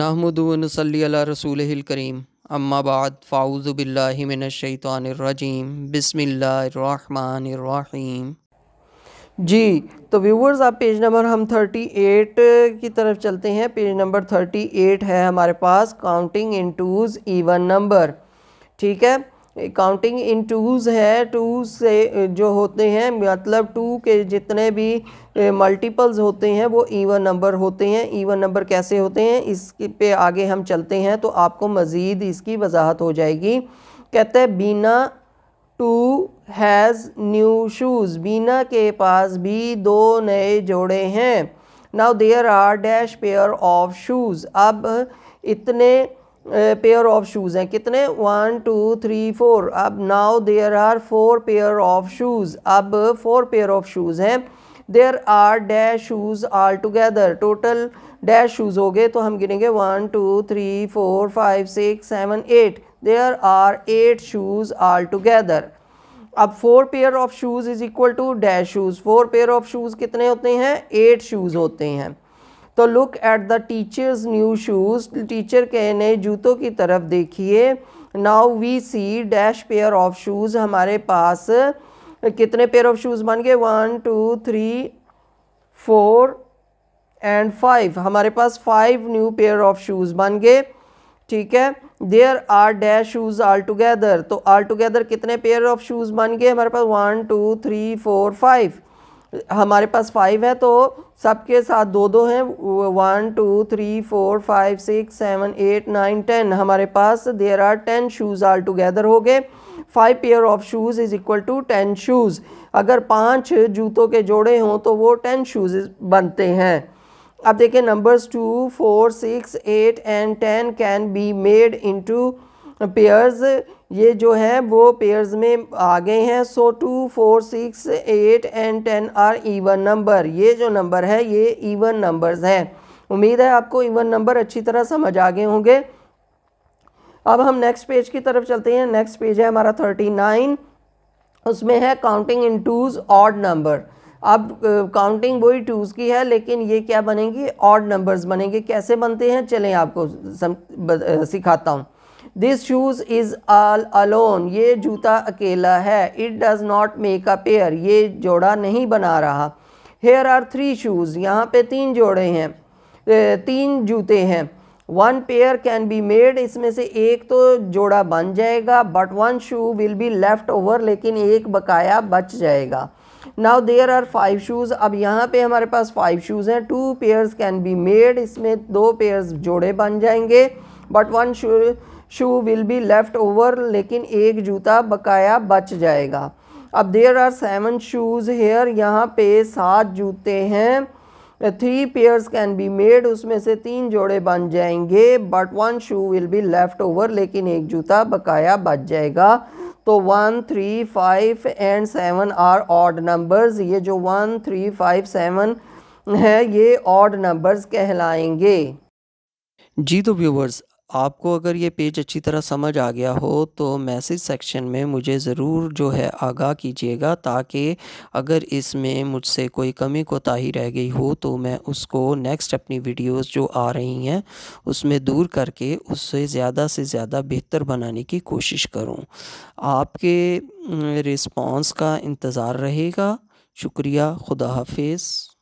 नाहमदनसली रसूल करीम अम्माबाद फ़ाउज़बिल्लिमिनशैतरजीम बसमीम जी तो व्यूवर्स आप पेज नंबर हम 38 की तरफ चलते हैं पेज नंबर 38 है हमारे पास counting in twos even number ठीक है काउंटिंग इन टूज़ है टू से जो होते हैं मतलब टू के जितने भी मल्टीपल्स होते हैं वो ईवन नंबर होते हैं ईवन नंबर कैसे होते हैं इस पे आगे हम चलते हैं तो आपको मज़ीद इसकी वजाहत हो जाएगी कहते हैं Beena too has new shoes Beena के पास भी दो नए जोड़े हैं now there are dash pair of shoes अब इतने पेयर ऑफ शूज़ हैं कितने वन टू थ्री फोर अब now there are four pair of shoes अब फोर पेयर ऑफ शूज़ हैं there are dash shoes all together total dash shoes हो गए तो हम गिनेंगे one two three four five six seven eight there are eight shoes all together अब four pair of shoes is equal to dash shoes four pair of shoes कितने होते हैं eight shoes होते हैं तो look at the teachers new shoes teacher के नए जूतों की तरफ देखिए now we see dash pair of shoes हमारे पास कितने पेयर ऑफ शूज़ बन गए one two three four and five हमारे पास five new pair of shoes बन गए ठीक है there are dash shoes all together तो आल टुगेदर कितने पेयर ऑफ शूज़ बन गए हमारे पास one two three four five हमारे पास फाइव है तो सबके साथ दो दो हैं one two three four five six seven eight nine ten हमारे पास there are ten shoes all together हो गए five pair of shoes is equal to ten shoes अगर पांच जूतों के जोड़े हों तो वो टेन शूज़ बनते हैं अब देखें numbers two four six eight and ten can be made into pairs ये जो है वो पेयर्स में आ गए हैं so two four six eight and ten are even number ये जो नंबर है ये इवन नंबर्स हैं उम्मीद है आपको इवन नंबर अच्छी तरह समझ आ गए होंगे अब हम नेक्स्ट पेज की तरफ चलते हैं नेक्स्ट पेज है हमारा थर्टी नाइन उसमें है counting in twos odd number अब काउंटिंग वही टूज़ की है लेकिन ये क्या बनेंगी ऑड नंबर्स बनेंगे कैसे बनते हैं चलें आपको सम, ब, सिखाता हूँ this shoes is all alone ये जूता अकेला है it does not make a pair ये जोड़ा नहीं बना रहा हेयर आर थ्री शूज़ यहाँ पे तीन जोड़े हैं तीन जूते हैं one pair can be made इसमें से एक तो जोड़ा बन जाएगा but one shoe will be left over लेकिन एक बकाया बच जाएगा now there are five shoes अब यहाँ पे हमारे पास फाइव शूज़ हैं two pairs can be made इसमें दो पेयर्स जोड़े बन जाएंगे but one shoe shoe will be left over लेकिन एक जूता बकाया बच जाएगा अब there are seven shoes here यहाँ पे सात जूते हैं three pairs can be made उसमें से तीन जोड़े बन जाएंगे but one shoe will be left over लेकिन एक जूता बकाया बच जाएगा तो one three five and seven are odd numbers ये जो वन थ्री फाइव सेवन है ये ऑड नंबर्स कहलाएंगे जी तो व्यूवर्स आपको अगर ये पेज अच्छी तरह समझ आ गया हो तो मैसेज सेक्शन में मुझे ज़रूर जो है आगाह कीजिएगा ताकि अगर इसमें मुझसे कोई कमी कोताही रह गई हो तो मैं उसको नेक्स्ट अपनी वीडियोस जो आ रही हैं उसमें दूर करके उससे ज़्यादा से ज़्यादा बेहतर बनाने की कोशिश करूं आपके रिस्पांस का इंतज़ार रहेगा शुक्रिया खुदा हाफिज़